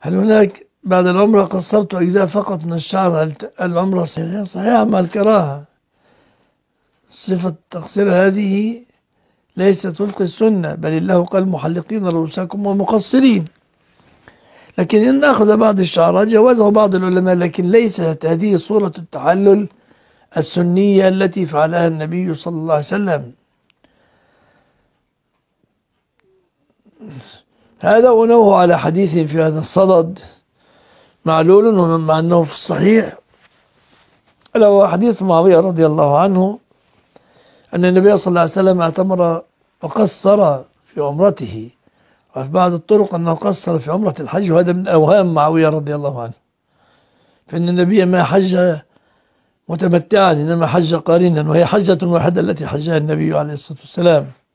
هل هناك بعد العمرة قصرت أجزاء فقط من الشعر هل العمرة صحيحة؟ صحيحة مع الكراهة صفة تقصير هذه ليست وفق السنة بل الله قال محلقين رؤوسكم ومقصرين لكن إن أخذ بعض الشعرات جوازه بعض العلماء لكن ليست هذه صورة التحلل السنية التي فعلها النبي صلى الله عليه وسلم هذا ونوه على حديث في هذا الصدد معلول ومع أنه في الصحيح ألا هو حديث معاوية رضي الله عنه أن النبي صلى الله عليه وسلم اعتمر وقصر في عمرته وفي بعض الطرق أنه قصر في عمرة الحج وهذا من أوهام معاوية رضي الله عنه فإن النبي ما حج متمتعا إنما حج قارنا وهي حجة واحدة التي حجها النبي عليه الصلاة والسلام